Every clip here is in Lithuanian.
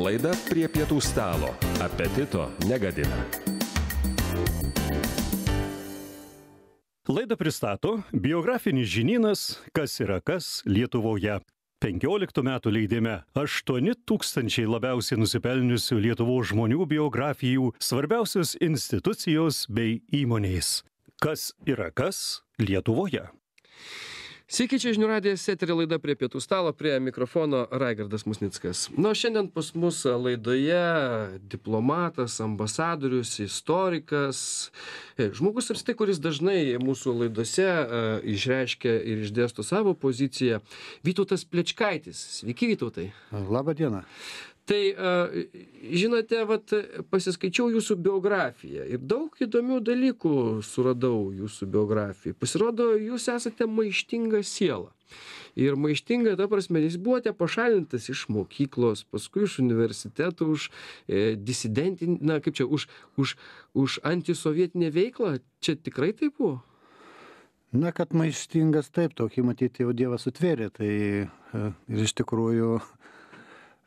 Laida prie pietų stalo. Apetito negadina. Laida pristato biografinis žinynas Kas yra kas Lietuvoje. 15 metų leidime 8000 labiausiai nusipelniusių Lietuvos žmonių biografijų, svarbiausios institucijos bei įmonės. Kas yra kas Lietuvoje? Sveiki, čia žinių radijas, eterė laida prie pietų stalo, prie mikrofono Raigardas Musnickas. Na, šiandien pas mus laidoje diplomatas, ambasadorius, istorikas, e, žmogus apstai, kuris dažnai mūsų laidose e, išreiškia ir išdėsto savo poziciją, Vytautas Plečkaitis. Sveiki, Vytautai. Labą dieną tai e, žinote vat pasiskaičiau jūsų biografiją ir daug įdomių dalykų suradau jūsų biografijoj pasirodo jūs esate maištinga siela ir maištinga ta prasme jūs buvote pašalintas iš mokyklos paskui iš universiteto už e, disidentin na kaip čia už už už antisovietinę veiklą čia tikrai taip buvo na kad maištingas taip tokį matyt jau dievas sutvėrė tai e, ir iš tikrųjų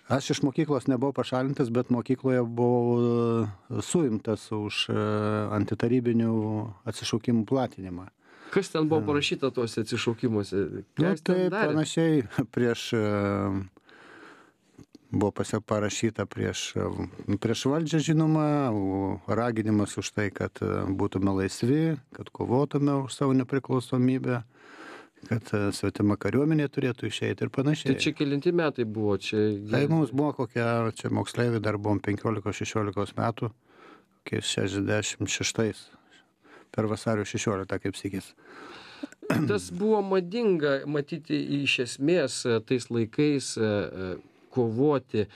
aš iš mokyklos nebuvau pašalintas bet mokykloje buvau e, suimtas už e, antitarybinių atsišaukimų platinimą Kas ten buvo e. parašyta tuose atsišaukimuose? Na, nu, tai panašiai prieš, buvo parašyta prieš, prieš valdžią žinoma, raginimas už tai, kad būtume laisvi, kad kovotume už savo nepriklausomybę kad e, svetima kariuomenė turėtų išeiti ir panašiai. Tai čia kelinti metai buvo čia? Tai mums buvo kokie, čia moksleiviai dar buvom 15-16 metų, kai 66 per vasario 16, kaip sakys. Tas buvo madinga matyti iš esmės e, tais laikais e, kovoti,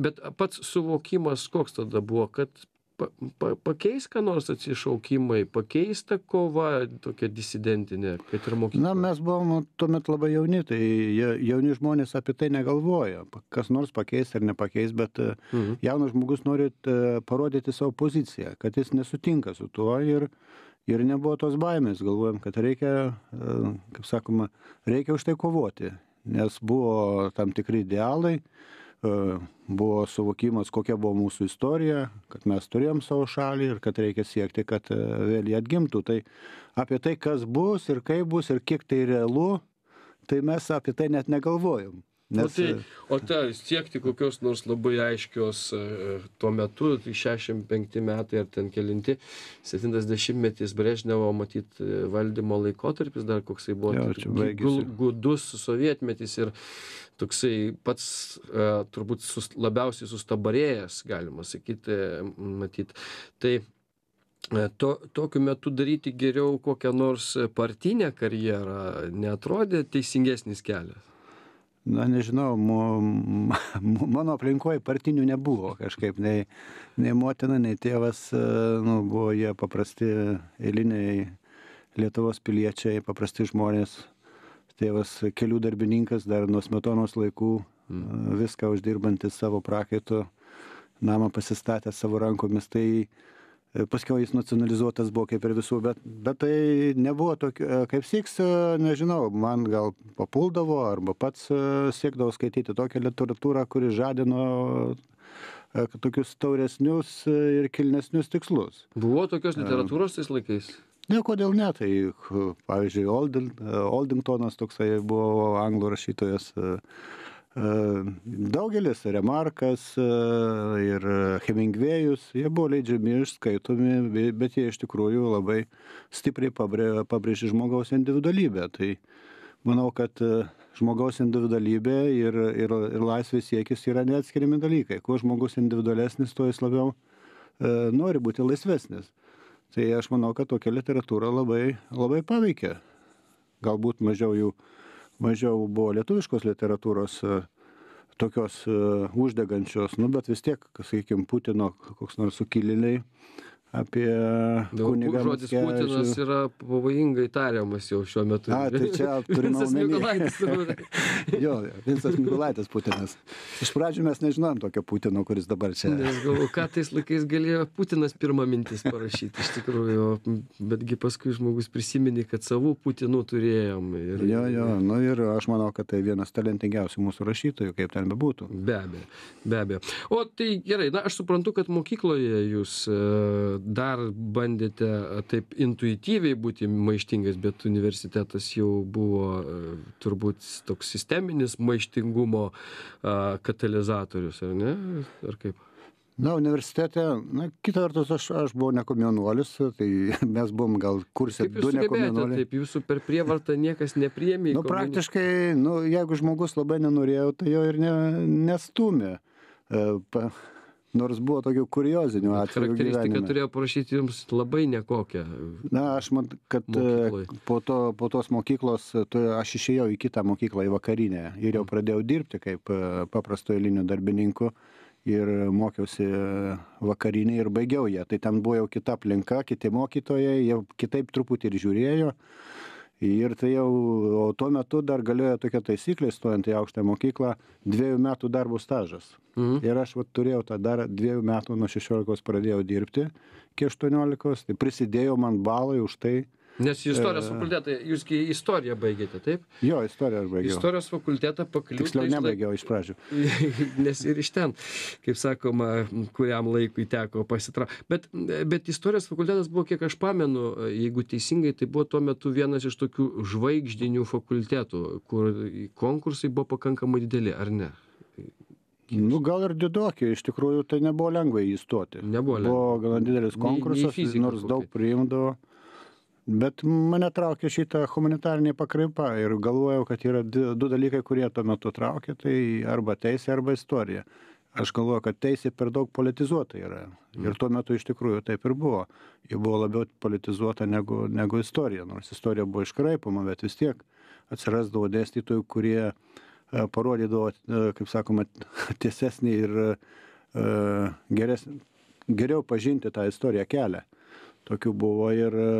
bet pats suvokimas koks tada buvo, kad pa pa pakeis ką nors atsišaukimai pakeis ta kova tokia disidentinė kad ir mokykloj na mes buvom tuomet labai jauni tai jie jauni žmonės apie tai negalvoja kas nors pakeis ar nepakeis bet e, mhm. jaunas žmogus nori e, parodyti savo poziciją kad jis nesutinka su tuo ir ir nebuvo tos baimės galvojom kad reikia e, kaip sakoma reikia už tai kovoti nes buvo tam tikri idealai E, buvo suvokimas, kokia buvo mūsų istorija, kad mes turėjom savo šalį ir kad reikia siekti, kad e, vėl jie atgimtų. Tai apie tai, kas bus ir kaip bus ir kiek tai realu, tai mes apie tai net negalvojom. Nu Nes... Nu, tai, e, o te siekti kokios nors labai aiškios e, tuo metu, tai 65 metai ar ten kelinti, 70-metis Brežnevo, matyt, e, valdymo laikotarpis dar koksai buvo jo, tai gudus sovietmetis ir toksai pats turbūt sus, labiausiai sustabarėjęs, galima sakyti, matyt. Tai To, tokiu metu daryti geriau kokią nors partinę karjerą netrodė teisingesnis kelias na nežinau mu mano aplinkoj partinių nebuvo kažkaip nei nei motina nei tėvas e, nu buvo jie paprasti eiliniai lietuvos piliečiai paprasti žmonės tėvas kelių darbininkas dar nuo smetonos laikų mm. e, viską uždirbantis savo prakaitu namą pasistatęs savo rankomis tai E, paskiau jis nacionalizuotas buvo kaip ir visų, bet, bet tai nebuvo tokio, e, kaip siks, e, nežinau, man gal papuldavo arba pats siekdavo skaityti tokią literatūrą, kuri žadino tokius tauresnius ir kilnesnius tikslus. Buvo tokios literatūros tais laikais? Ne, kodėl ne, tai pavyzdžiui, Oldingtonas toksai buvo anglų rašytojas. Uh, E, daugelis Remarkas e, ir Hemingvėjus, jie buvo leidžiami išskaitomi, bet jie iš tikrųjų labai stipriai pabrėžė žmogaus individualybę. Tai manau, kad e, žmogaus individualybė ir, ir, ir laisvės siekis yra neatskiriami dalykai. Kuo žmogus individualesnis, tuo jis labiau e, nori būti laisvesnis. Tai aš manau, kad tokia literatūra labai, labai paveikia. Galbūt mažiau jų mažiau buvo lietuviškos literatūros e, tokios e, uždegančios, nu, bet vis tiek, sakykim, Putino koks nors sukilėliai apie kunigą žodis Putinas yra pavojingai tariamas jau šiuo metu. A, tai čia turime omeny. jo, Vinsas Mikulaitis Putinas. Iš pradžių mes nežinom tokio Putino, kuris dabar čia. Nes galvoju, ką tais laikais galėjo Putinas pirmą mintis parašyti, iš tikrųjų, betgi paskui žmogus prisiminė, kad savų Putinų turėjom. Ir... Jo, jo, nu ir aš manau, kad tai vienas talentingiausių mūsų rašytojų, kaip ten bebūtų. Be abejo, be abejo. O tai gerai, na aš suprantu, kad mokykloje jūs e, dar bandėte e, taip intuityviai būti maištingais bet universitetas jau buvo e, turbūt toks sisteminis maištingumo a, e, katalizatorius, ar ne? Ar kaip? Na, universitete, na, kita vertus, aš, aš buvau nekomjaunuolis, tai mes buvom gal kursė du nekomjaunuoliai. Taip, jūsų per prievartą niekas nepriemė. Na, nu, praktiškai, nu, jeigu žmogus labai nenorėjo, tai jo ir ne, nestumė. Pa, nors buvo tokių kuriozinių atvejų. Charakteristika turėjo parašyti jums labai nekokią. Uh, Na, aš man, kad uh, mokykloj. po, to, po tos mokyklos uh, tu, aš išėjau į kitą mokyklą, į vakarinę ir jau mm. pradėjau dirbti kaip paprasto eilinių darbininkų ir mokiausi vakarinį ir baigiau ją. Tai ten buvo jau kita aplinka, kiti mokytojai, jie kitaip truputį ir žiūrėjo ir tai jau o tuo metu dar galiojo tokia taisyklė stojant į aukštąją mokyklą dvejų metų darbo stažas mhm. ir aš vat turėjau tą dar dvejų metų nuo šešiolikos pradėjau dirbti iki aštuoniolikos tai prisidėjo man balai už tai nes istorijos e. fakultetą jūs gi istoriją baigėte taip jo istoriją aš baigiau istorijos fakultetą pakliū tiksliau nebaigiau iš pradžių nes ir iš ten kaip sakoma kuriam laikui teko pasitra bet bet istorijos fakultetas buvo kiek aš pamenu jeigu teisingai tai buvo tuo metu vienas iš tokių žvaigždinių fakultetų kur konkursai buvo pakankamai dideli ar ne nu gal ir didoki iš tikrųjų tai nebuvo lengva į jį stoti nebuvo lengva buvo gana didelis konkursas nors daug priimdavo bet mane traukė šita humanitarinė pakraipa ir galvojau kad yra du dalykai kurie tuo metu traukė tai arba teisė arba istorija aš galvoju kad teisė per daug politizuota yra ir tuo metu iš tikrųjų taip ir buvo ji buvo labiau politizuota negu negu istorija nors istorija buvo iškraipoma bet vis tiek atsirasdavo dėstytojų kurie e, parodydavo e, kaip sakoma tiesesnį ir e, geresnį geriau pažinti tą istoriją kelią tokių buvo ir e,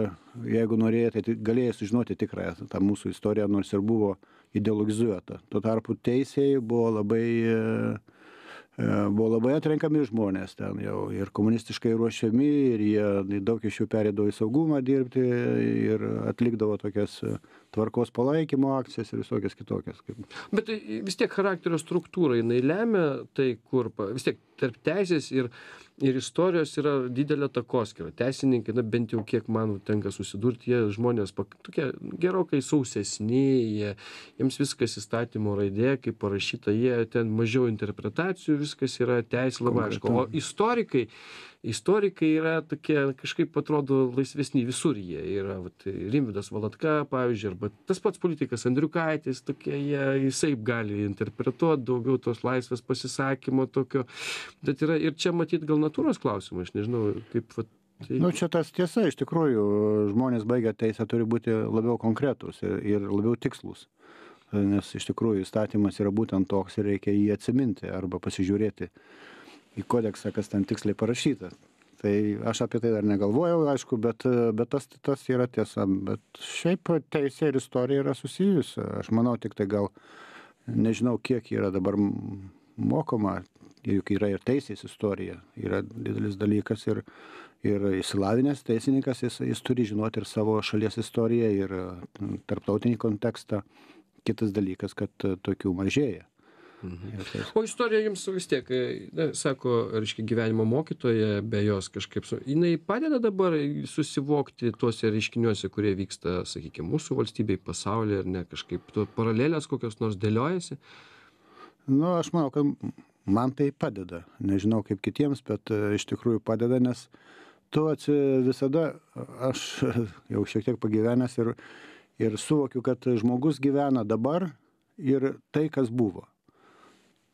jeigu norėjai tai galėjai sužinoti tikrąją tą mūsų istoriją nors ir buvo ideologizuota tuo tarpu teisėjai buvo labai e, e, buvo labai atrenkami žmonės ten jau ir komunistiškai ruošiami ir jie daug iš jų pereidavo į saugumą dirbti ir atlikdavo tokias tvarkos palaikymo akcijas ir visokias kitokias kaip bet tai vis tiek charakterio struktūra jinai lemia tai kur vis tiek tarp teisės ir ir istorijos yra didelė takoskyra teisininkai na bent jau kiek man tenka susidurt jie žmonės tokie gerokai sausesni jie jiems viskas įstatymo raidė kaip parašyta jie ten mažiau interpretacijų viskas yra teisė labai aišku o istorikai istorikai yra tokie kažkaip atrodo laisvesni visur jie yra vat rimvydas valatka pavyzdžiui ar va tas pats politikas andriukaitis tokie jie jisai gali interpretuot daugiau tos laisvės pasisakymo tokio bet yra ir čia matyt gal natūros klausimai aš nežinau kaip vat tai- Nu, čia tas tiesa, iš tikrųjų, žmonės baigę teisę turi būti labiau konkretūs ir labiau tikslus nes iš tikrųjų įstatymas yra būtent toks ir reikia jį atsiminti arba pasižiūrėti į kodeksą, kas ten tiksliai parašyta tai aš apie tai dar negalvojau aišku bet bet tas tas yra tiesa bet šiaip teisė ir istorija yra susijusi aš manau tiktai gal nežinau kiek yra dabar mokoma juk yra ir teisės istorija yra didelis dalykas ir ir išsilavinęs teisininkas jis jis turi žinot ir savo šalies istoriją ir tarptautinį kontekstą kitas dalykas kad tokių mažėja Mhm. o istorija jums vis tiek e, na sako reiškia gyvenimo mokytoja be jos kažkaip su jinai padeda dabar susivokti tuose reiškiniuose kurie vyksta sakykim mūsų valstybėj pasauly ar ne kažkaip tu paralelės kokios nors dėliojasi nu aš manau kad man tai padeda nežinau kaip kitiems bet e, iš tikrųjų padeda nes tu atsi visada aš jau šiek tiek pagyvenęs ir ir suvokiu kad žmogus gyvena dabar ir tai kas buvo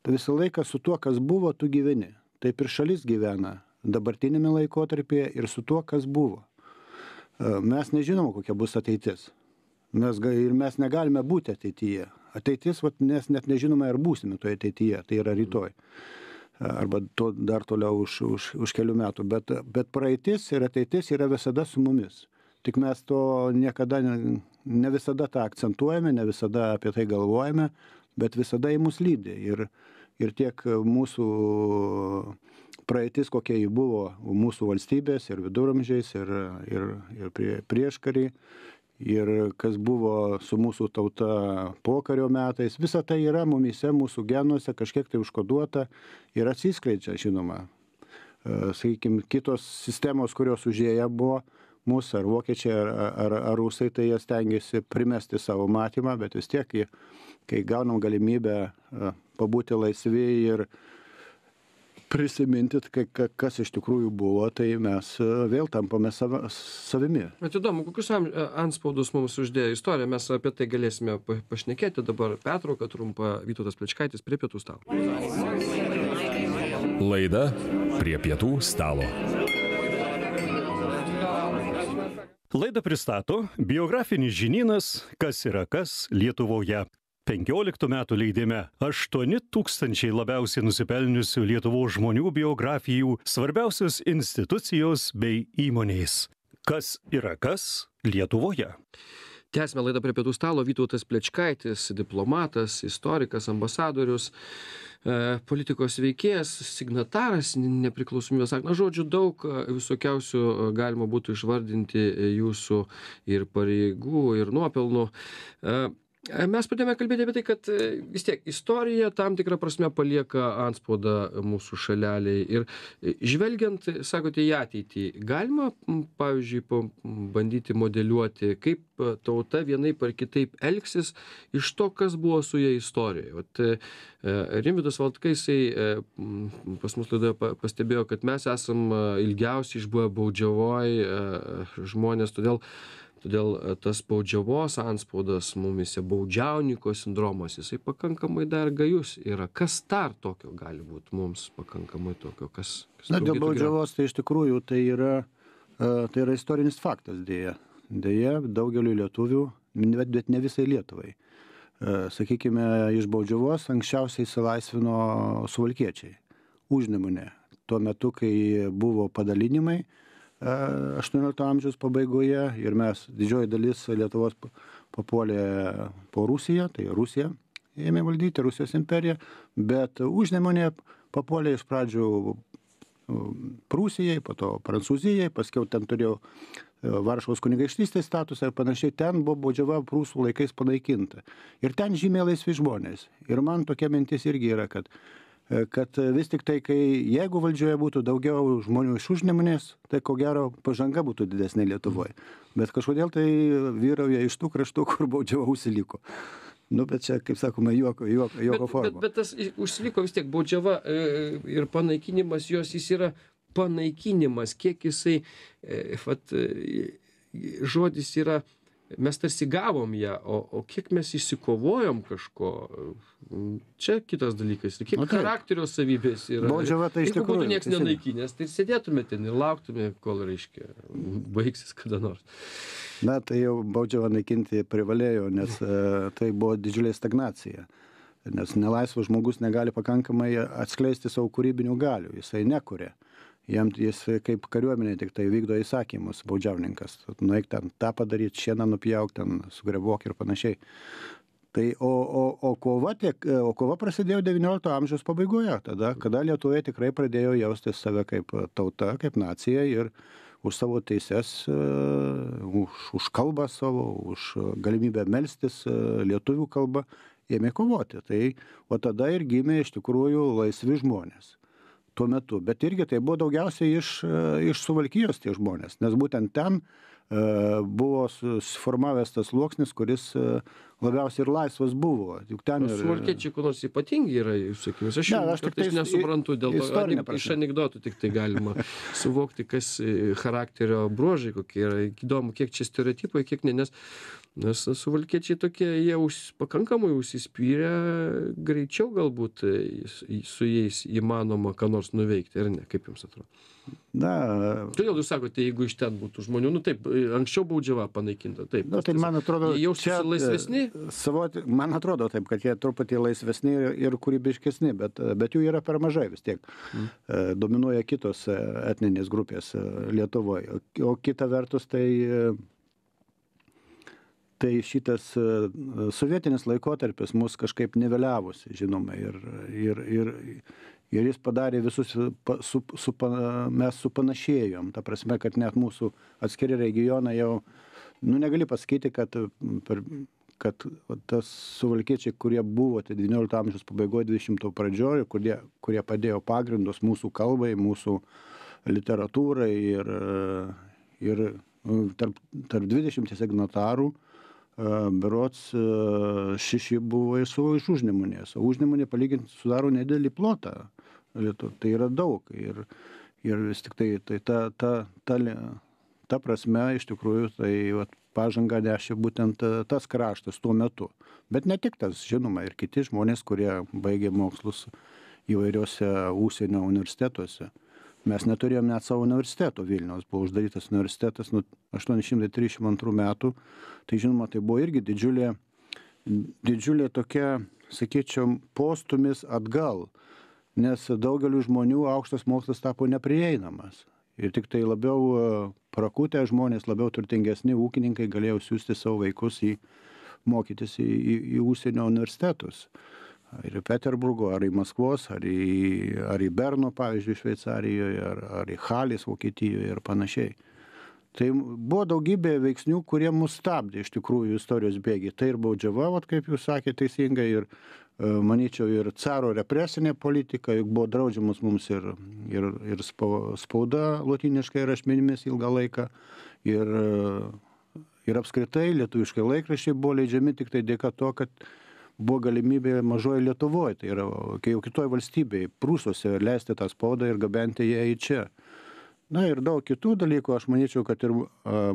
tu visą laiką su tuo kas buvo tu gyveni taip ir šalis gyvena dabartinėme laikotarpyje ir su tuo kas buvo e, mes nežinom kokia bus ateitis mes ga ir mes negalime būti ateityje ateitis vat nes net nežinome ar būsime toj ateityje tai yra rytoj e, arba to dar toliau už, už, už kelių metų, bet, bet praeitis ir ateitis yra visada su mumis. Tik mes to niekada, ne, ne visada tą akcentuojame, ne visada apie tai galvojame, bet visada į mus lydi. Ir, uh, ir tiek mūsų praeitis, kokia ji buvo mūsų valstybės ir viduramžiais, ir, ir, ir prie, prieškariai, ir kas buvo su mūsų tauta pokario metais. Visa tai yra mumise, mūsų genuose kažkiek tai užkoduota ir atsiskleidžia, žinoma. E, Sakykime, kitos sistemos, kurios užėję buvo, mus ar vokiečiai ar, ar, ar rusai, tai jie stengiasi primesti savo matymą, bet vis tiek, kai gaunam galimybę e, pabūti laisvi ir prisiminti, tai kas iš tikrųjų buvo, tai mes e, vėl tampame sava, savimi. Bet įdomu, kokius anspaudus e, mums uždėjo istorija, mes apie tai galėsime pašnekėti dabar pertrauką trumpą Vytautas Plečkaitis prie pietų stalo. Laida prie pietų stalo. laidą pristato biografinis žinynas kas yra kas lietuvoje penkioliktų metų leidime aštuoni tūkstančiai labiausiai nusipelniusių lietuvos žmonių biografijų svarbiausios institucijos bei įmonės kas yra kas lietuvoje Tęsime laidą prie pietų stalo. Vytautas Plečkaitis, diplomatas, istorikas, ambasadorius, e, politikos veikėjas, signataras, nepriklausomybės aktas. Na, žodžiu, daug e, visokiausių e, galima būtų išvardinti jūsų ir pareigų, ir nuopelnų mes pradėjome kalbėti apie tai kad e, vis tiek istorija tam tikra prasme palieka antspaudą mūsų šalelėj ir e, žvelgiant sakote į ateitį galima pavyzdžiui po bandyti modeliuoti kaip tauta vienaip ar kitaip elgsis iš to kas buvo su ja istorijoj vat e, rimvydas valatka jisai pas mus laidoje pastebėjo kad mes esam ilgiausiai išbuvę baudžiavoj žmonės todėl todėl e, tas baudžiavos antspaudas mumyse baudžiauniko sindromas jisai pakankamai dar gajus yra kas dar tokio gali būt mums pakankamai tokio kas na dėl baudžiavos tai iš tikrųjų tai yra e, tai yra istorinis faktas deja deja daugeliui lietuvių bet, bet ne visai Lietuvai e, sakykime iš baudžiavos anksčiausiai išsilaisvino suvalkiečiai užnemunė tuo metu kai buvo padalinimai 18 e, amžiaus pabaigoje ir mes didžioji dalis Lietuvos papuolė po Rusiją, tai Rusija ėmė valdyti Rusijos imperiją, bet užnemonė papuolė iš pradžių e, Prūsijai, po to Prancūzijai, paskiau ten turėjau e, Varšuvos kunigaikštystės statusą ir panašiai, ten buvo baudžiava prūsų laikais panaikinta. Ir ten žymė laisvi žmonės. Ir man tokia mintis irgi yra, kad E, kad e, vis tiktai kai jeigu valdžioje būtų daugiau žmonių iš užnemunės tai ko gero pažanga būtų didesnė lietuvoj bet kažkodėl tai vyrauja iš tų kraštų kur baudžiava užsiliko nu bet čia kaip sakoma juoko juoko juoko forma bet, bet tas užsiliko vis tiek baudžiava e, ir panaikinimas jos jis yra panaikinimas kiek jisai vat žodis yra mes tarsi gavom ją o o kiek mes išsikovojom kažko čia kitas dalykas ir kiek nu, charakterio savybės yra nu, tai jeigu būtų nieks nenaikinęs tai sėdėtume ten ir lauktume kol reiškia baigsis kada nors na tai jau baudžiavą naikinti privalėjo nes e, tai buvo didžiulė stagnacija nes nelaisvas žmogus negali pakankamai atskleisti savo kūrybinių galių jisai nekuria jam jis kaip kariuomenėj tiktai vykdo įsakymus baudžiauninkas nueik ten tą padaryt šieną nupjauk ten sugrebuok ir panašiai tai o o o kova tiek o kova prasidėjo devyniolikto amžiaus pabaigoje tada kada lietuviai tikrai pradėjo jausti save kaip tauta kaip nacija ir už savo teises e, už už kalbą savo už galimybę melstis e, lietuvių kalba ėmė kovoti tai o tada ir gimė iš tikrųjų laisvi žmonės tuo metu bet irgi tai buvo daugiausiai iš e, iš suvalkijos tie žmonės nes būtent ten e, buvo susiformavęs tas sluoksnis kuris e, labiausiai ir laisvas buvo juk ten ir suvalkiečiai kuo nors ypatingi yra jūsų akimis aš jų kartais nesuprantu dėl to anik iš anekdotų tiktai galima suvokti kas charakterio bruožai kokie yra įdomu kiek čia stereotipai kiek ne nes nes suvalkiečiai tokie jie už pakankamai užsispyrę greičiau galbūt e, su jais įmanoma ką nors nuveikti ar ne kaip jums atrodo na kodėl jūs sakote jeigu iš ten būtų žmonių nu taip e, anksčiau baudžiava panaikinta taip nu tai man atrodo jaučiasi e, laisvesni savoti man atrodo taip kad jie truputį laisvesni ir kūrybiškesni bet bet jų yra per mažai vis tiek mm. dominuoja kitos etninės grupės lietuvoj o kita vertus tai tai šitas e, sovietinis laikotarpis mus kažkaip niveliavosi žinoma ir ir ir ir jis padarė visus e, pa su supa mes supanašėjom ta prasme kad net mūsų atskiri regionai jau nu negali pasakyti kad per kad tas suvalkiečiai kurie buvo tai devyniolikto amžiaus pabaigoj dvidešimto pradžioj kurie kurie padėjo pagrindus mūsų kalbai mūsų literatūrai ir e, ir tarp tarp dvidešimties signatarų berods e, šeši buvo iš savo iš užnemunės o užnemunė palyginti sudaro nedidelį plotą lietu tai yra daug ir ir vis tiktai tai ta ta ta ta prasme iš tikrųjų tai vat pažangą nešė būtent e, tas kraštas tuo metu bet ne tik tas žinoma ir kiti žmonės kurie baigė mokslus įvairiuose užsienio universitetuose mes neturėjom net savo universiteto vilniaus buvo uždarytas universitetas nuo 832 metų. Tai žinoma, tai buvo irgi didžiulė, didžiulė tokia, sakyčiau, postumis atgal, nes daugeliu žmonių aukštas mokslas tapo neprieinamas. Ir tik tai labiau e, prakutę žmonės, labiau turtingesni ūkininkai galėjo siūsti savo vaikus į mokytis į, į, į užsienio universitetus. Uh, ir į Peterburgo, ar į Maskvos, ar į, ar į Berno, pavyzdžiui, Šveicarijoje, ar, ar į Halis Vokietijoje ir panašiai. Tai buvo daugybė veiksnių, kurie mus stabdė iš tikrųjų istorijos bėgį. Tai ir baudžiava, vat, kaip jūs sakėte teisingai, ir, e, manyčiau, ir caro represinė politika, juk buvo draudžiamas mums ir, ir, ir spauda latiniškai rašmenimis ilgą laiką, ir, e, ir apskritai lietuviškai laikrašiai buvo leidžiami tik tai dėka to, kad buvo galimybė mažoj lietuvoj tai yra jau kitoj valstybėj prūsuose leisti tą spaudą ir gabenti ją į čia na ir daug kitų dalykų aš manyčiau kad ir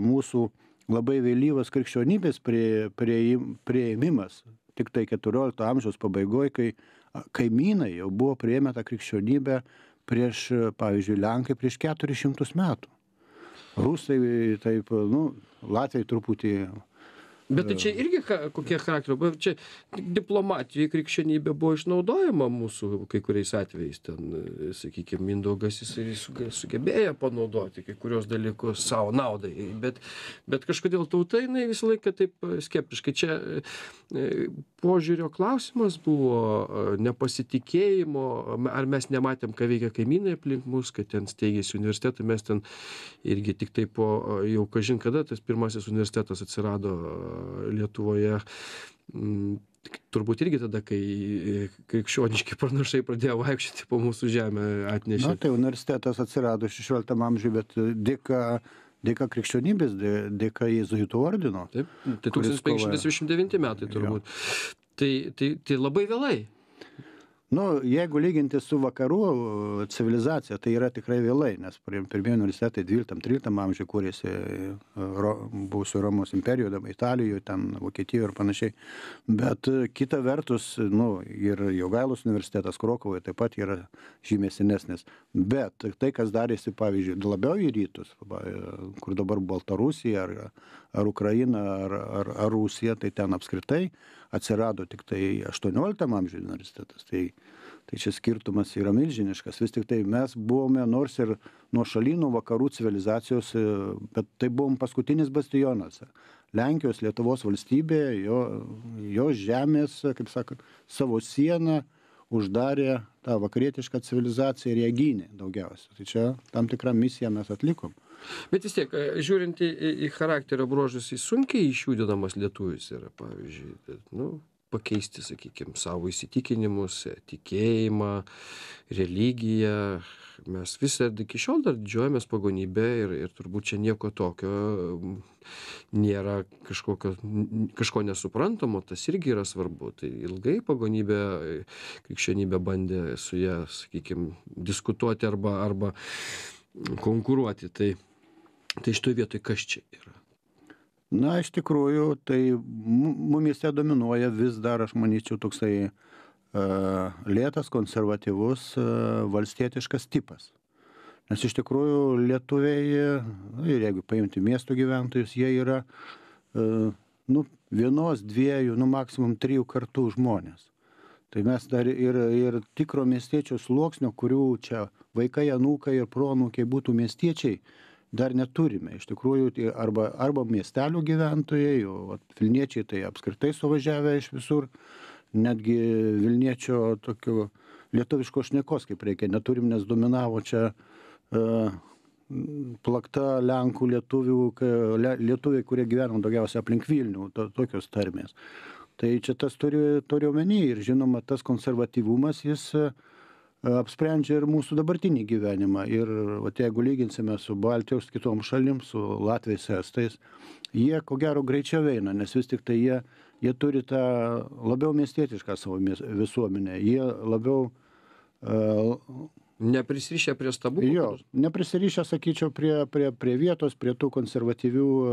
mūsų labai vėlyvas krikščionybės prie, prie, prieimimas tiktai keturiolikto amžiaus pabaigoj kai kaimynai jau buvo priėmę tą krikščionybę prieš pavyzdžiui lenkai prieš keturis šimtus metų rusai taip nu latviai truputį bet tai čia irgi cha kokie charakterio čia diplomatijoj krikščionybė buvo išnaudojama mūsų kai kuriais atvejais ten sakykim mindaugas jisai suge sugebėjo panaudoti kai kuriuos dalykus savo naudai bet bet kažkodėl tauta jinai visą laiką taip e, skeptiškai čia e, požiūrio klausimas buvo e, nepasitikėjimo ar mes nematėm ką veikia kaimynai aplink mus kad ten steigėsi universitetai mes ten irgi tiktai po jau kažin kada tas pirmasis universitetas atsirado Lietuvoje mm, turbūt irgi tada, kai e, krikščioniški pranašai pradėjo vaikščioti po mūsų žemę atnešę. Na, tai universitetas atsirado 16 amžiuje, bet dėka, dėka krikščionybės, dėka Jėzuitų ordino. Taip, tai 1529 metai turbūt. Jo. Tai, tai, tai labai vėlai nu jeigu lyginti su vakarų uh, civilizacija tai yra tikrai vėlai nes prim pirmieji universitetai dvyliktam tryliktam amžiuj kūrėsi uh, ro buvusioj romos imperijoj dabar italijoj ten vokietijoj ir panašiai bet uh, kita vertus nu ir jogailos universitetas krokuvoj taip pat yra žymiai senesnis bet tai kas darėsi pavyzdžiui labiau į rytus va kur dabar baltarusija ar ar ukraina ar ar ar rusija tai ten apskritai atsirado tiktai aštuonioliktam amžiuj universitetas tai tai čia skirtumas yra milžiniškas vis tiktai mes buvome nors ir nuošaly nuo vakarų civilizacijos e, bet tai buvom paskutinis bastionas lenkijos lietuvos valstybė jo jos žemės kaip sakant savo siena uždarė tą vakarietišką civilizaciją ir ją gynė daugiausia tai čia tam tikrą misiją mes atlikom bet vis tiek e, žiūrint į į į charakterio bruožus jis sunkiai išjudinamas lietuvis yra pavyzdžiui tai, nu pakeisti sakykim savo įsitikinimus e, tikėjimą religiją mes visi iki šiol dar didžiuojamės pagonybe ir, ir turbūt čia nieko tokio nėra kažkokio, kažko nesuprantamo, tas irgi yra svarbu. Tai ilgai pagonybė, e, krikščionybė bandė su ją, sakykime, diskutuoti arba, arba konkuruoti. Tai Tai šitoje vietoje kas čia yra? Na, iš tikrųjų, tai mumise dominuoja vis dar, aš manyčiau, toksai uh, lėtas, konservatyvus, uh, valstietiškas tipas. Nes iš tikrųjų lietuviai, nu, ir jeigu paimti miestų gyventojus, jie yra uh, nu, vienos, dviejų, nu maksimum trijų kartų žmonės. Tai mes dar ir, ir tikro miestiečių sluoksnio, kurių čia vaikai, anūkai ir proanūkiai būtų miestiečiai, uh, dar neturime iš tikrųjų arba arba miestelių gyventojai o vat vilniečiai tai apskritai suvažiavę iš visur netgi vilniečio tokių lietuviškos šnekos kaip reikia neturim nes dominavo čia uh, plakta lenkų lietuvių le, lietuviai kurie gyveno daugiausia aplink vilnių to, tokios tarmės tai čia tas turi turiu omeny ir žinoma tas konservatyvumas jis uh, apsprendžia ir mūsų dabartinį gyvenimą. Ir vat, jeigu lyginsime su Baltijos kitom šalim, su Latvijais, Estais, jie ko gero greičiau eina, nes vis tik tai jie, jie turi tą labiau miestietišką savo visuomenę, jie labiau... Uh, neprisirišę prie stabų. Jo, neprisirišę, sakyčiau, prie, prie, prie vietos, prie tų konservatyvių uh,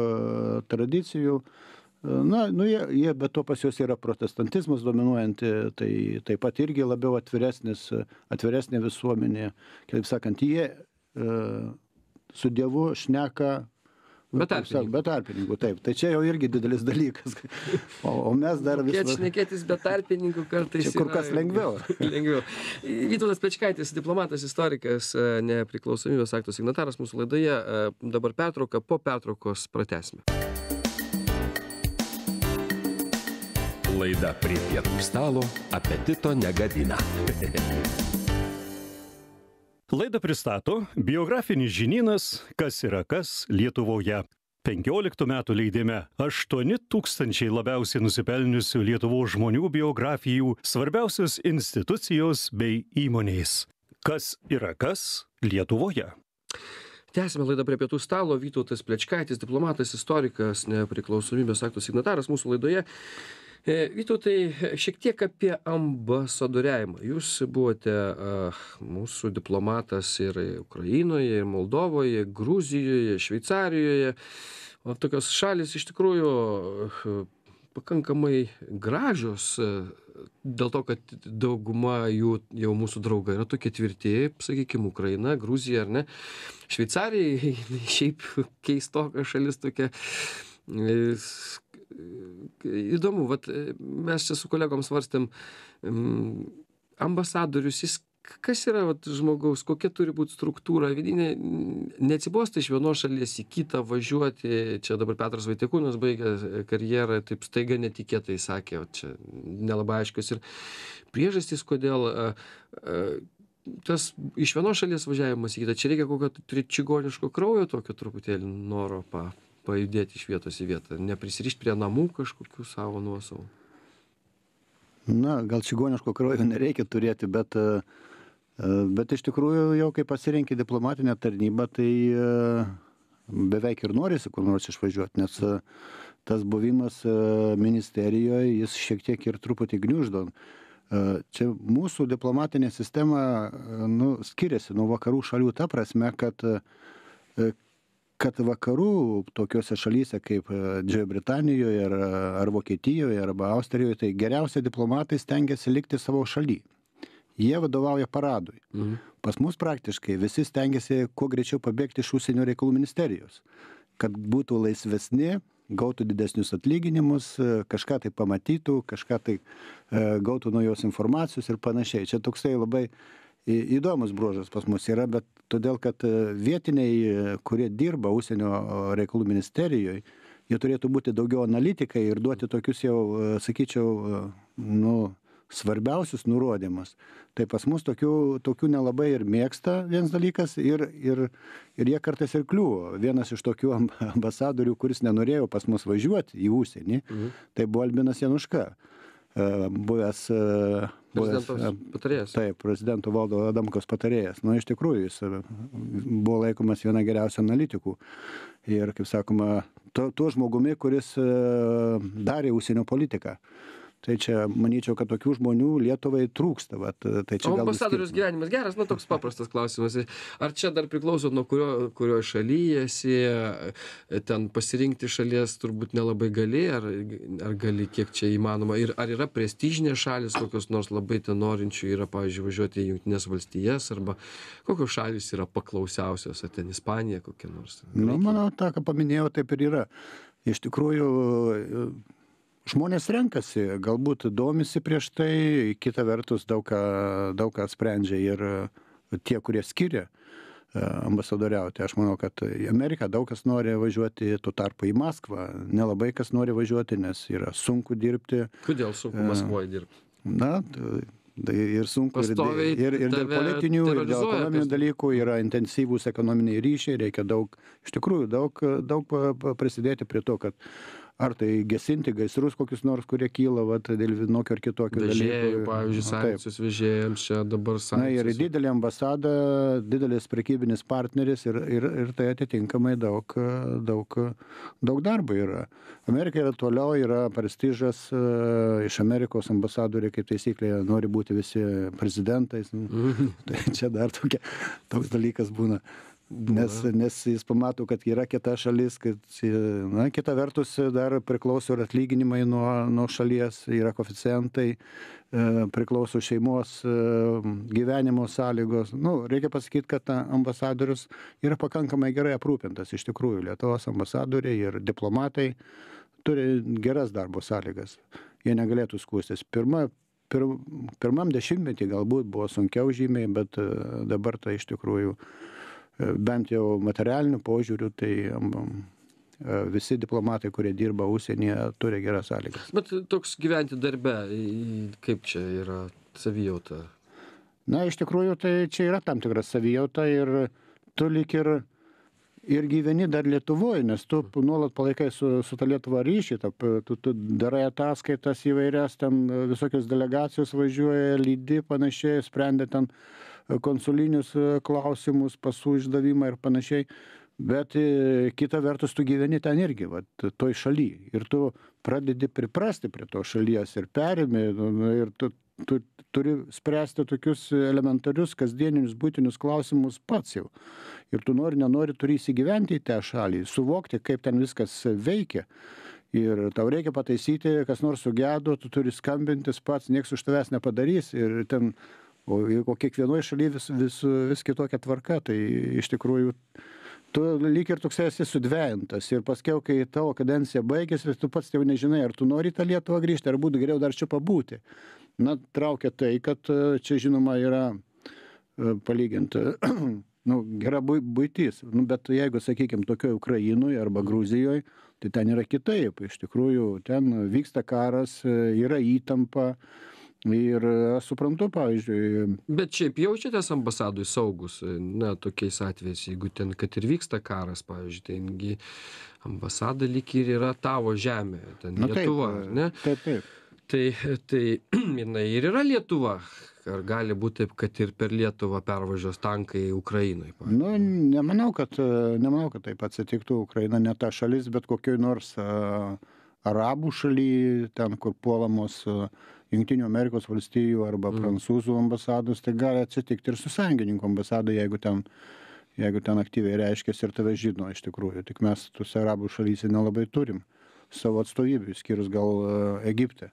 tradicijų. Uh, Na, nu, jie, jie, bet to pas juos yra protestantizmas dominuojanti, tai taip pat irgi labiau atviresnis, atviresnė visuomenė. Kitaip sakant, jie e, su Dievu šneka nu, Be tarpininkų. Be tarpininkų, taip. Tai čia jau irgi didelis dalykas. O, o mes dar vis... Kiek šnekėtis be tarpininkų kartais... Čia kur kas yra... lengviau. lengviau. Vytautas Pečkaitis, diplomatas, istorikas, e, nepriklausomybės akto signataras mūsų laidoje. E, dabar pertrauka, po pertraukos pratesime. laida prie pietų stalo apetito negadina. Laidą pristato biografinis žinynas Kas yra kas Lietuvoje. 15 metų leidime 8000 labiausiai nusipelniusių Lietuvos žmonių biografijų, svarbiausios institucijos bei įmonės. Kas yra kas Lietuvoje? Tęsime laidą prie pietų stalo. Vytautas Plečkaitis, diplomatas, istorikas, nepriklausomybės aktų signataras mūsų laidoje. E, vytautai, šiek tiek apie ambasadoriavimą. Jūs buvote mūsų diplomatas ir Ukrainoje, ir Moldovoje, Gruzijoje, Šveicarijoje. O tokios šalis iš tikrųjų pakankamai gražios, dėl to, kad dauguma jų jau mūsų draugai yra tokie tvirti, sakykime, Ukraina, Gruzija ar ne. Šveicarija šiaip keistoka šalis tokia e, įdomu, vat, e, mes čia su kolegom svarstėm, ambasadorius, jis kas yra vat, žmogaus, kokia turi būti struktūra vidinė, neatsibosta iš vienos šalies į kitą važiuoti, čia dabar Petras Vaitekūnas baigė e, karjerą, taip staiga netikėtai sakė, o čia nelabai aiškios ir priežastys, kodėl a, e, a, tas iš vienos šalies važiavimas į kitą, čia reikia kokio tričigoniško kraujo tokio truputėlį noro pa, pajudėti iš vietos į vietą, neprisirišti prie namų kažkokių savo nuosavų? Na, gal čigoniško kraujo nereikia turėti, bet, e, bet iš tikrųjų jau kai pasirinkė diplomatinę tarnybą, tai e, beveik ir norisi kur nors išvažiuoti, nes e, tas buvimas ministerijoje jis šiek tiek ir truputį gniuždo. Čia mūsų diplomatinė sistema nu, skiriasi nuo vakarų šalių ta prasme, kad kad vakarų tokiose šalyse kaip e, didžiojoj britanijoj ar ar vokietijoj arba austrijoj tai geriausi diplomatai stengiasi likti savo šaly jie vadovauja paradui mhm. pas mus praktiškai visi stengiasi kuo greičiau pabėgti iš užsienio reikalų ministerijos kad būtų laisvesni gautų didesnius atlyginimus, e, kažką tai pamatytų, kažką tai e, gautų naujos informacijos ir panašiai. Čia toksai labai įdomus bruožas pas mus yra bet todėl kad e, vietiniai e, kurie dirba užsienio reikalų ministerijoj jie turėtų būti daugiau analitikai ir duoti tokius jau e, sakyčiau nu svarbiausius nurodymus tai pas mus tokių tokių nelabai ir mėgsta viens dalykas ir ir ir jie kartais ir kliūva vienas iš tokių ambasadorių kuris nenorėjo pas mus važiuot į užsienį mhm. tai buvo albinas januška E, buvęs, e, buvęs e, patarėjas. Taip, prezidento valdo Adamkos patarėjas. Na, nu, iš tikrųjų, jis buvo laikomas viena geriausių analitikų. Ir, kaip sakoma, tuo, tuo žmogumi, kuris darė užsienio politiką. Tai čia manyčiau, kad tokių žmonių Lietuvai trūksta. Vat, tai čia o ambasadorius gyvenimas geras, na nu, toks paprastas klausimas. Ar čia dar priklauso nuo kurio, kurio šalyje esi, ten pasirinkti šalies turbūt nelabai gali, ar, ar gali kiek čia įmanoma. Ir ar yra prestižinės šalis, kokios nors labai ten norinčių yra, pavyzdžiui, važiuoti į Junktinės valstijas, arba kokios šalis yra paklausiausios, ar ten Ispanija kokia nors. Na, nu, manau, tą, ką paminėjau, taip ir yra. Iš tikrųjų, žmonės renkasi galbūt domisi prieš tai kita vertus daug ką daug ką sprendžia ir e, tie kurie skiria e, ambasadoriauti. Aš manau, kad į Ameriką daug kas nori važiuoti, tuo tarpu į Maskvą nelabai kas nori važiuoti, nes yra sunku dirbti. Kodėl sunku Maskvoje dirbti? Na, ir sunku, Pastoviai ir, ir, ir dėl politinių, ir dėl ekonominių tas... dalykų, yra intensyvūs ekonominiai ryšiai, reikia daug, iš tikrųjų, daug, daug e, prisidėti prie to, kad ar tai gesinti gaisrus kokius nors kurie kyla vat dėl vienokių ar kitokių dalykų pavyzdžiui sankcijos vežėjams čia dabar sankcijos na ir didelė ambasada didelis prekybinis partneris ir ir ir tai atitinkamai daug daug daug darbo yra amerika yra toliau yra prestižas e, iš amerikos ambasadoriai kaip taisyklė nori būti visi prezidentais nu, mhm. tai čia dar tokia toks dalykas būna nes nes jis pamato kad yra kita šalis kad na kita vertus dar priklauso ir atlyginimai nuo nuo šalies yra koeficientai e, priklauso šeimos e, gyvenimo sąlygos. Nu, reikia pasakyti, kad ambasadorius yra pakankamai gerai aprūpintas iš tikrųjų. Lietuvos ambasadoriai ir diplomatai turi geras darbo sąlygas. Jie negalėtų skūstis. Pirma, pir, pirmam dešimtmetį galbūt buvo sunkiau žymiai, bet e, dabar tai iš tikrųjų uh, E, bent jau materialiniu požiūriu, tai e, visi diplomatai, kurie dirba užsienyje, turi geras sąlygas. Bet toks gyventi darbe, kaip čia yra savijauta? Na, iš tikrųjų, tai čia yra tam tikras savijauta ir tu lik ir, ir gyveni dar Lietuvoje, nes tu mm. nuolat palaikai su, su ta Lietuva ryšį, tap, tu, tu darai ataskaitas įvairias, ten visokios delegacijos važiuoja, lydi panašiai, sprendi ten uh, konsulinius e, klausimus, pasų išdavimą ir panašiai. Bet e, kita vertus, tu gyveni ten irgi, va, toj šaly. Ir tu pradedi priprasti prie to šalies ir perimi. Nu, nu, ir tu, tu turi spręsti tokius elementarius, kasdieninius, būtinius klausimus pats jau. Ir tu nori, nenori, turi įsigyventi į tą šalį, suvokti, kaip ten viskas veikia. Ir tau reikia pataisyti, kas nors sugedo, tu turi skambintis pats, nieks už tavęs nepadarys. Ir ten O, o kiekvienoje šalyje vis, vis, vis kitokia tvarka, tai iš tikrųjų tu lyg ir toks esi sudvejintas ir paskiau, kai tavo kadencija baigėsi, tu pats jau nežinai, ar tu nori tą Lietuvą grįžti, ar būtų geriau dar čia pabūti. Na, traukia tai, kad e, čia žinoma yra e, palyginti. E, nu, gera būtis, nu, bet jeigu, sakykime, tokioje Ukrainoje arba Gruzijoje, tai ten yra kitaip. Iš tikrųjų, ten vyksta karas, yra įtampa, uh, ir aš suprantu pavyzdžiui bet šiaip jaučiatės ambasadoj saugūs na tokiais atvejais jeigu ten kad ir vyksta karas pavyzdžiui ten gi ambasada lyg ir yra tavo žemė ten lietuva e, ar ne taip taip tai tai jinai ir yra lietuva ar gali būt taip kad ir per lietuvą pervažiuos tankai ukrainoj nu nemanau kad e, nemanau kad taip atsitiktų ukraina ne ta šalis bet kokioj nors e, arabų šaly ten kur puolamos jungtinių amerikos valstijų arba mm. prancūzų ambasados tai gali atsitikti ir su sąjungininkų ambasada jeigu ten jeigu ten aktyviai reiškiasi ir tave žino iš tikrųjų tik mes tose arabų šalyse nelabai turim savo atstovybių išskyrus gal e, egipte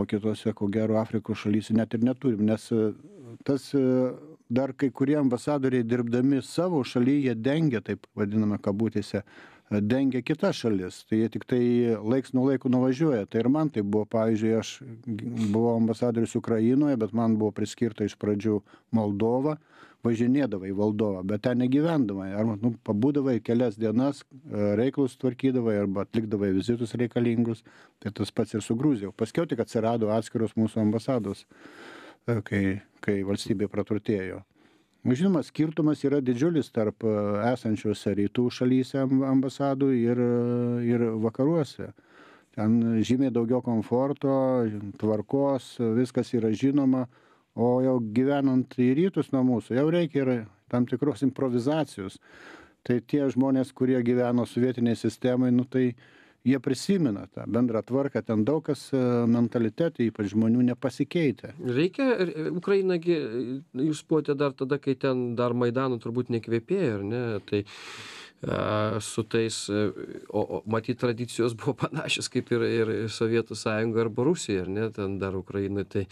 o kitose ko gero afrikos šalyse net ir neturim nes e, tas e, dar kai kurie ambasadoriai dirbdami savo šalyje dengia taip vadinama kabutėse dengia kitas šalis tai jie tiktai laiks nuo laiko nuvažiuoja tai ir man taip buvo pavyzdžiui aš buvau ambasadorius ukrainoje bet man buvo priskirta iš pradžių moldova važinėdavai į valdovą bet ten negyvendavai arba nu pabūdavai kelias dienas e, reikalus tvarkydavai arba atlikdavai vizitus reikalingus tai tas pats ir su gruzija paskiau tik atsirado atskiros mūsų ambasados e, kai kai valstybė praturtėjo žinoma skirtumas yra didžiulis tarp e, esančiose rytų šalyse ambasadų ir e, ir vakaruose ten žymiai daugiau komforto tvarkos viskas yra žinoma o jau gyvenant į rytus nuo mūsų jau reikia ir tam tikros improvizacijos tai tie žmonės kurie gyveno sovietinėj sistemoj nu tai jie prisimena tą bendrą tvarką ten daug kas e, mentalitete ypač žmonių nepasikeitę reikia e, ukraina gi e, jūs buvote dar tada kai ten dar maidanu turbūt nekvepėjo ar ne tai a, su tais o, o matyt tradicijos buvo panašios kaip ir ir sovietų sąjunga arba rusija ar ne ten dar ukrainoj tai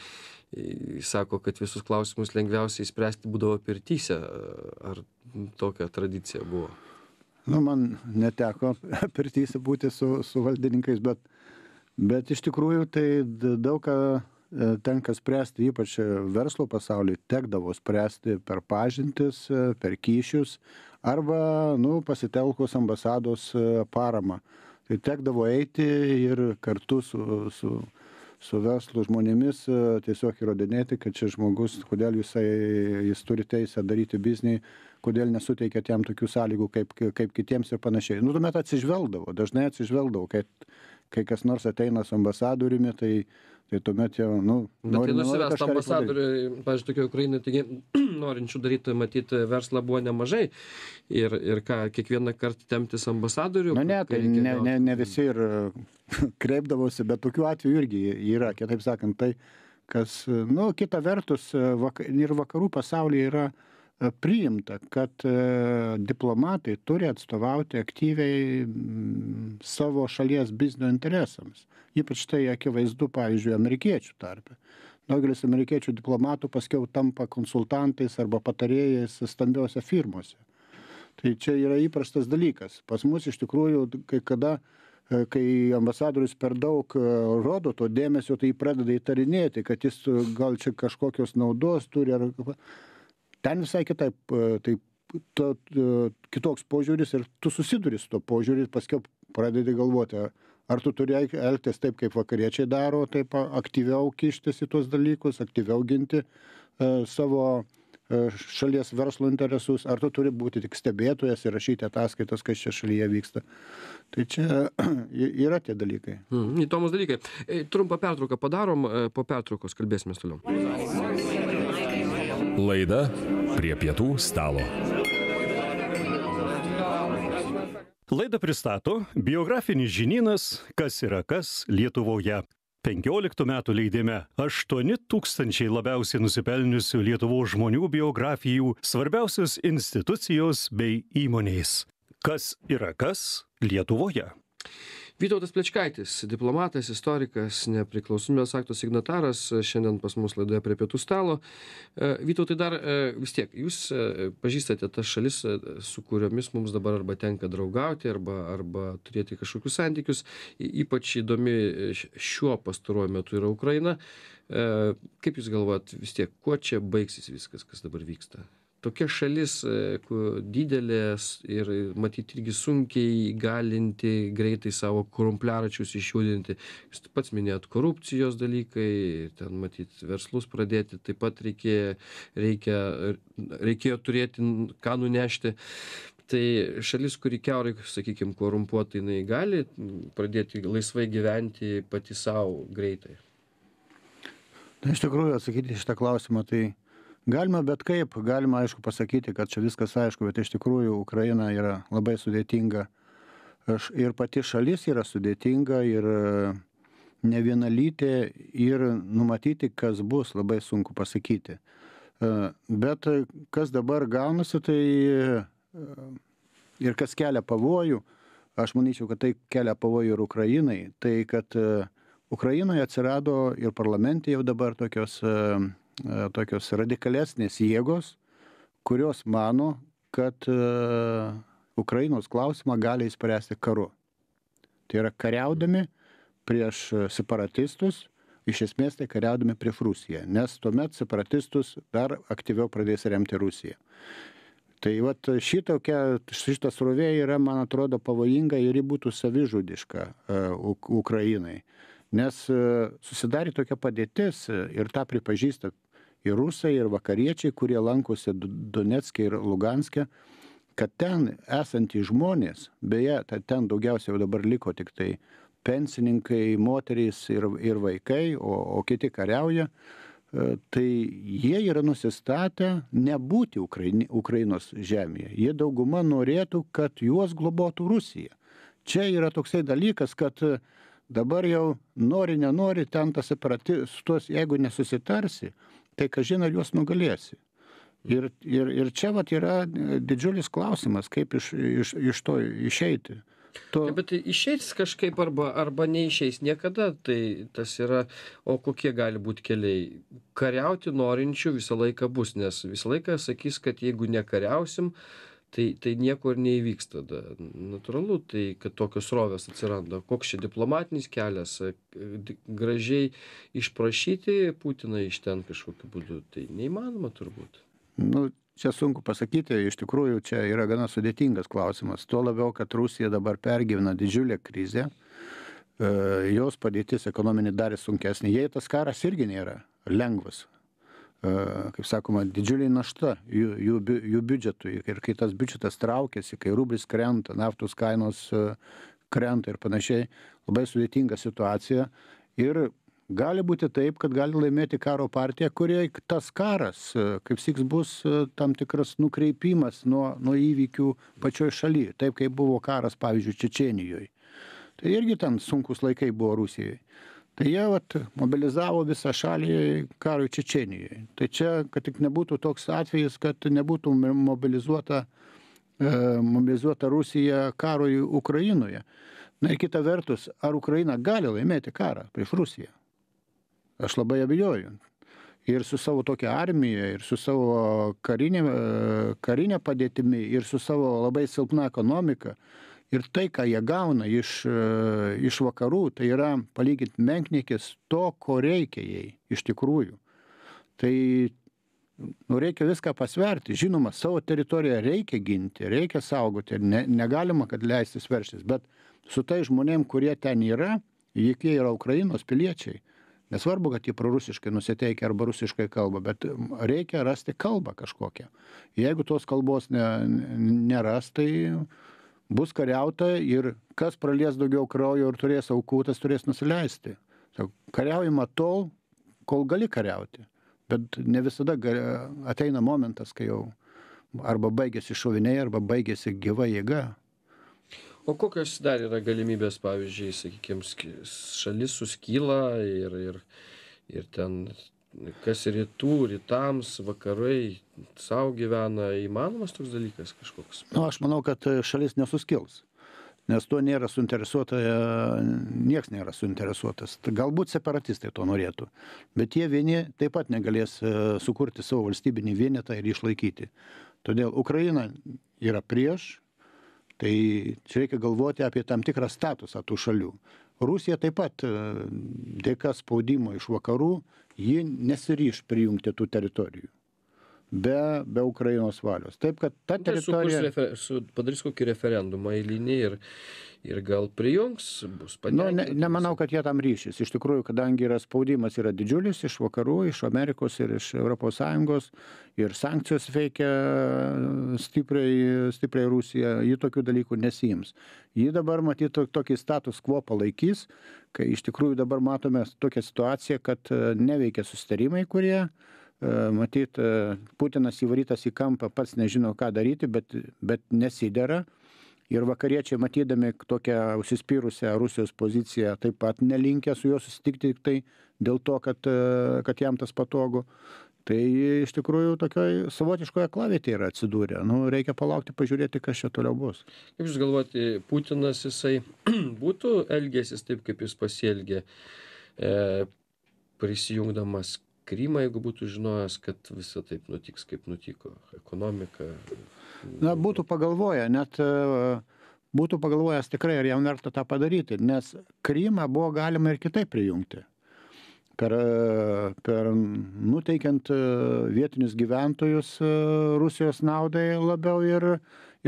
sako, kad visus klausimus lengviausiai spręsti būdavo pirtyse. Ar tokia tradicija buvo? nu man neteko pirtyse būti su, su valdininkais, bet, bet iš tikrųjų tai daug ką e, tenka spręsti, ypač e, verslo pasaulyje, tekdavo spręsti per pažintis, e, per kyšius arba nu, pasitelkus ambasados paramą. Tai tekdavo eiti ir kartu su, su su verslo žmonėmis e, tiesiog įrodinėti, kad šis žmogus, kodėl jisai, jis turi teisę daryti biznį, kodėl nesuteikėt jam tokių sąlygų kaip, kaip kitiems ir panašiai. Nu, tuomet atsižvelgdavo, dažnai atsižvelgdavo, kad kai kas nors ateina su ambasadoriumi, tai, tai tuomet jau, nu, nori, tai nusivest ambasadorių, pažiūrėjau, tokia Ukraina, taigi norinčių daryti, matyti, verslą buvo nemažai. Ir, ir ką, kiekvieną kartą temtis ambasadorių? Na nu, ne, tai ne, ne, ne visi ir kreipdavosi, bet tokių atvejų irgi yra, kitaip sakant, tai kas, nu, kita vertus, vaka, ir vakarų pasaulyje yra priimta kad e, diplomatai turi atstovauti aktyviai mm, savo šalies biznio interesams ypač tai akivaizdu pavyzdžiui amerikiečių tarpe daugelis amerikiečių diplomatų paskiau tampa konsultantais arba patarėjais stambiose firmose tai čia yra įprastas dalykas pas mus iš tikrųjų kai kada e, kai ambasadorius per daug e, rodo to dėmesio tai pradeda įtarinėti kad jis gal čia kažkokios naudos turi ar ten visai kitaip e, taip to e, kitoks požiūris ir tu susiduri su tuo požiūriu ir paskiau pradedi galvoti ar tu turi elgtis taip kaip vakariečiai daro taip aktyviau kištis į tuos dalykus aktyviau ginti e, savo šalies verslo interesus, ar tu turi būti tik stebėtojas ir rašyti ataskaitas, kas čia šalyje vyksta. Tai čia yra tie dalykai. Mm, įdomus dalykai. Trumpą pertrauką padarom, po pertraukos kalbėsime toliau. Laida prie pietų stalo. Laidą pristato biografinis žinynas Kas yra kas Lietuvoje. 15 metų leidime 8000 labiausiai nusipelniusių Lietuvos žmonių biografijų, svarbiausios institucijos bei įmonės. Kas yra kas Lietuvoje? vytautas plečkaitis diplomatas istorikas nepriklausomybės akto signataras šiandien pas mus laidoje prie pietų stalo e, vytautai dar e, vis tiek jūs e, pažįstate tas šalis su kuriomis mums dabar arba tenka draugauti arba arba turėti kažkokius santykius ypač įdomi šiuo pastaruoju metu yra ukraina kaip jūs galvojat vis tiek kuo čia baigsis viskas kas dabar vyksta tokia šalis e, ku didelės ir matyt irgi sunkiai galinti greitai savo krumpliaračius išjudinti jūs pats minėjot korupcijos dalykai ten matyt verslus pradėti taip pat reikėjo reikia reikėjo turėti ką nunešti tai šalis kuri kiaurai sakykim korumpuota jinai gali pradėti laisvai gyventi pati sau greitai na iš tikrųjų atsakyt į šitą klausimą tai galima bet kaip galima aišku pasakyti kad čia viskas aišku bet iš tikrųjų ukraina yra labai sudėtinga aš ir pati šalis yra sudėtinga ir e, nevienalytė ir numatyti kas bus labai sunku pasakyti e, bet kas dabar gaunasi tai e, ir kas kelia pavojų aš manyčiau kad tai kelia pavojų ir ukrainai tai kad ukrainoje atsirado ir parlamente jau dabar tokios E, tokios radikalesnės jėgos, kurios mano, kad e, Ukrainos klausimą gali įspręsti karu. Tai yra kariaudami prieš separatistus, iš esmės tai kariaudami prieš Rusiją, nes tuomet separatistus dar aktyviau pradės remti Rusiją. Tai vat šitokia, šita srovė yra, man atrodo, pavojinga ir ji būtų savižudiška uh, Ukrainai. Nes uh, susidarė tokia padėtis ir tą pripažįsta ir rusai, ir vakariečiai, kurie lankosi Donetskė ir Luganskė, kad ten esantys žmonės, beje, ten daugiausiai jau dabar liko tik tai pensininkai, moterys ir, ir vaikai, o, o kiti kariauja, e, tai jie yra nusistatę nebūti Ukraini, Ukrainos žemėje. Jie dauguma norėtų, kad juos globotų Rusija. Čia yra toksai dalykas, kad e, dabar jau nori, nenori, ten tas separatistus, jeigu nesusitarsi, tai kažin ar juos nugalėsi. Ir, ir, ir čia vat yra e, didžiulis klausimas, kaip iš, iš, iš to išeiti. To... Ja, bet išeis kažkaip arba, arba neišeis niekada, tai tas yra, o kokie gali būti keliai. Kariauti norinčių visą laiką bus, nes visą laiką sakys, kad jeigu nekariausim, uh, tai tai nieko ir neįvyks tada natūralu tai kad tokios srovės atsiranda koks čia diplomatinis kelias e, di gražiai išprašyti putiną iš ten kažkokiu būdu tai neįmanoma turbūt nu čia sunku pasakyti iš tikrųjų čia yra gana sudėtingas klausimas tuo labiau kad rusija dabar pergyvena didžiulę krizę e, jos padėtis ekonominė dar sunkesnė jai tas karas irgi nėra lengvas E, kaip sakoma, didžiulė našta jų, jų, jų biudžetui. Ir kai tas biudžetas traukiasi, kai rublis krenta, naftos kainos e, krenta ir panašiai, labai sudėtinga situacija. Ir gali būti taip, kad gali laimėti karo partija, kurioje tas karas, e, kaip siks, bus tam tikras nukreipimas nuo, nuo įvykių pačioje šalyje, taip kaip buvo karas, pavyzdžiui, Čečienijoje. Tai irgi ten sunkus laikai buvo Rusijoje tai jie vat mobilizavo visą šalį karui čečėnijoj tai čia kad tik nebūtų toks atvejis kad nebūtų mobilizuota e, mobilizuota rusija karui ukrainoje na ir kita vertus ar ukraina gali laimėti karą prieš rusiją aš labai abejoju ir su savo tokia armija, ir su savo karinė, e, karinė padėtimi, ir su savo labai silpna ekonomika, ir tai ką jie gauna iš e, iš vakarų tai yra palygint menkniekis to ko reikia jai iš tikrųjų tai nu reikia viską pasverti žinoma savo teritoriją reikia ginti reikia saugoti ir ne negalima kad leistis veržtis bet su tais žmonėm kurie ten yra juk jie yra ukrainos piliečiai nesvarbu kad jie prorusiškai nusiteikę arba rusiškai kalba bet reikia rasti kalbą kažkokią jeigu tos kalbos ne neras tai bus kariauta ir kas pralies daugiau kraujo ir turės aukų tas turės nusileisti sako kariaujama tol kol gali kariauti bet ne visada gali ateina momentas kai jau arba baigiasi šoviniai arba baigiasi gyva jėga O kokios dar yra galimybės, pavyzdžiui, sakykime, šalis suskyla ir, ir, ir ten kas rytų, rytams, vakarai savo gyvena, įmanomas toks dalykas kažkoks? Na, nu, aš manau, kad e, šalis nesuskils. Nes to nėra suinteresuota, nieks nėra suinteresuotas. Galbūt separatistai to norėtų, bet jie vieni taip pat negalės e, sukurti savo valstybinį vienetą ir išlaikyti. Todėl Ukraina yra prieš, tai čia reikia galvoti apie tam tikrą statusą tų šalių rusija taip pat e, dėka spaudimo iš vakarų ji nesiryš prijungti tų teritorijų be, be Ukrainos valios. Taip, kad ta nu, tai teritorija... Tai refer... su, padarys kokį referendumą eilinį ir, ir gal prijungs, bus patenkinti. Nu, ne, nemanau, kad jie tam ryšys. Iš tikrųjų, kadangi yra spaudimas yra didžiulis iš vakarų, iš Amerikos ir iš ES ir sankcijos veikia e, stipriai, stipriai Rusija, ji tokių dalykų nesijims. Ji dabar matyt tokį status quo palaikys, kai iš tikrųjų dabar matome tokią situaciją, kad e, neveikia susitarimai, kurie E, matyt, e, Putinas įvarytas į kampą, pats nežino, ką daryti, bet, bet nesidera. Ir vakariečiai, matydami tokią užsispyrusią Rusijos poziciją, taip pat nelinkia su juo susitikti tik tai dėl to, kad, e, kad jam tas patogu. Tai iš tikrųjų tokioj savotiškoje klavėtėje yra atsidūrę. Nu, reikia palaukti, pažiūrėti, kas čia toliau bus. Kaip Jūs galvojate, Putinas jisai būtų elgėsis taip, kaip jis pasielgė, e, prisijungdamas Krymą, jeigu būtų žinojęs, kad visą taip nutiks, kaip nutiko. Ekonomika. Na, būtų pagalvoję, net e, būtų pagalvojęs tikrai, ar jam verta tą padaryti, nes Krymą buvo galima ir kitaip prijungti. Per, e, per nuteikiant e, vietinius gyventojus Rusijos naudai labiau ir,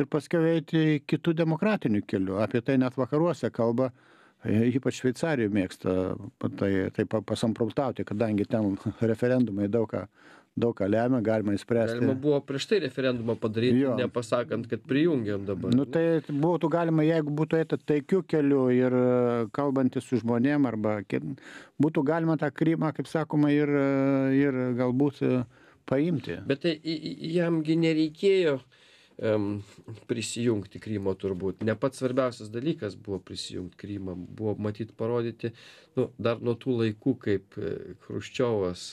ir paskiau eiti kitų demokratinių kelių. Apie tai net vakaruose kalba uh, ypač šveicarijoj mėgsta tai taip pasamprotauti kadangi ten referendumai daug ką daug ką lemia galima išspręsti galima buvo prieš tai referendumą padaryt nepasakant kad prijungiam dabar nu tai būtų galima jeigu būtų eita taikiu keliu ir e, kalbantis su žmonėm arba kin būtų galima tą krymą kaip sakoma ir e, ir galbūt e, paimti bet tai jam gi nereikėjo em, prisijungti Krymo turbūt. Ne pats svarbiausias dalykas buvo prisijungti Krymą, buvo matyti parodyti, nu, dar nuo tų laikų, kaip e, Hruščiovas,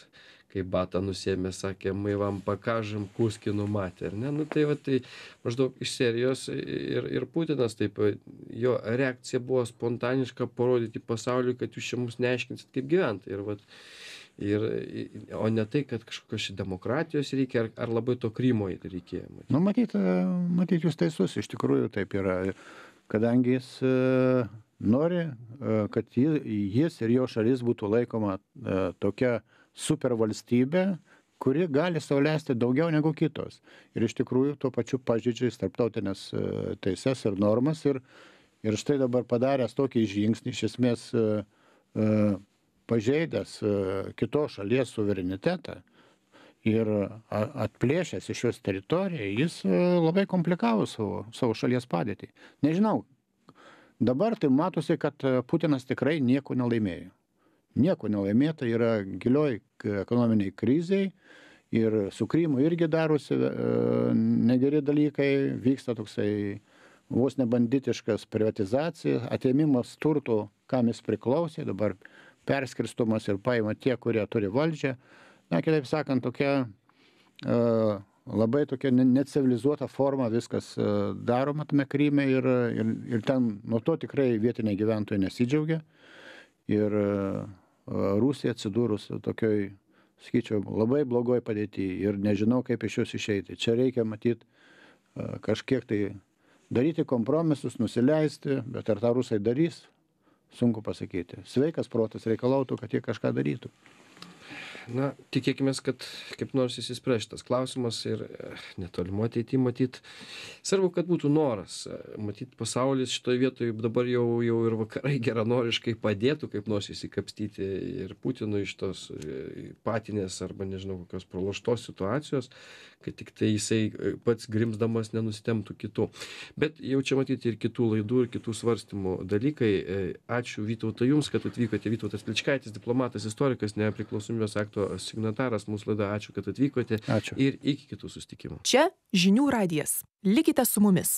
kai batą nusėmė, sakė, my vam pakažim Kuskinu matė, ar ne? Nu tai va, tai maždaug iš serijos ir, ir Putinas taip, e, jo reakcija buvo spontaniška parodyti pasauliu, kad jūs čia mums neaiškinsit, kaip gyventi. Ir va, ir o ne tai kad kažkokios čia demokratijos reikia ar, ar labai to Krymo reikėjo. Matyti. Nu, matyt, e, matyt, jūs teisus, iš tikrųjų taip yra, kadangi jis e, nori, e, kad jis ir jo šalis būtų laikoma tokia supervalstybė, kuri gali sauliaisti daugiau negu kitos. Ir iš tikrųjų tuo pačiu pažydžia tarptautinės teises ir normas. Ir, ir štai dabar padaręs tokį žingsnį, iš esmės uh, uh, pažeidęs e, kitos šalies suverenitetą ir e, atplėšęs iš jos teritoriją, jis e, labai komplikavo savo, savo šalies padėtį. Nežinau, dabar tai matosi, kad Putinas tikrai nieko nelaimėjo. Nieko nelaimėta yra gilioj ekonominiai kriziai ir su Krymu irgi darosi negeri dalykai, vyksta toksai vos nebanditiškas privatizacija, atėmimas turtų, kam jis priklausė, dabar perskirstumas ir paima tie, kurie turi valdžią. Na, kitaip sakant, tokia e, labai tokia necivilizuota forma viskas e, daroma tame Kryme ir, ir, ir ten nuo to tikrai vietiniai gyventojai nesidžiaugia. Ir e, Rusija atsidūrus tokioj, sakyčiau, labai blogoj padėtyje ir nežinau, kaip iš jos išeiti. Čia reikia matyti kažkiek tai daryti kompromisus, nusileisti, bet ar tą rusai darys, sunku pasakyti. Sveikas protas reikalautų, kad jie kažką darytų. Na, tikėkime, kad kaip nors įsispręštas klausimas ir e, netolimo ateityje matyt. Svarbu, kad būtų noras. E, matyt, pasaulis šitoje vietoje dabar jau, jau ir vakarai geranoriškai padėtų kaip nors įsikapstyti ir Putinui iš tos e, patinės arba nežinau kokios praloštos situacijos, kad tiktai jisai e, pats grimzdamas nenustembtų kitų. Bet jau čia matyti ir kitų laidų, ir kitų svarstymų dalykai. E, ačiū Vytauta Jums, kad atvykote. Vytautas Pličkaitis, diplomatas, istorikas, nepriklausomybės akto signataras mūsų laida. Ačiū, kad atvykote. Ačiū. Ir iki kitų sustikimų. Čia žinių radijas. Likite su mumis.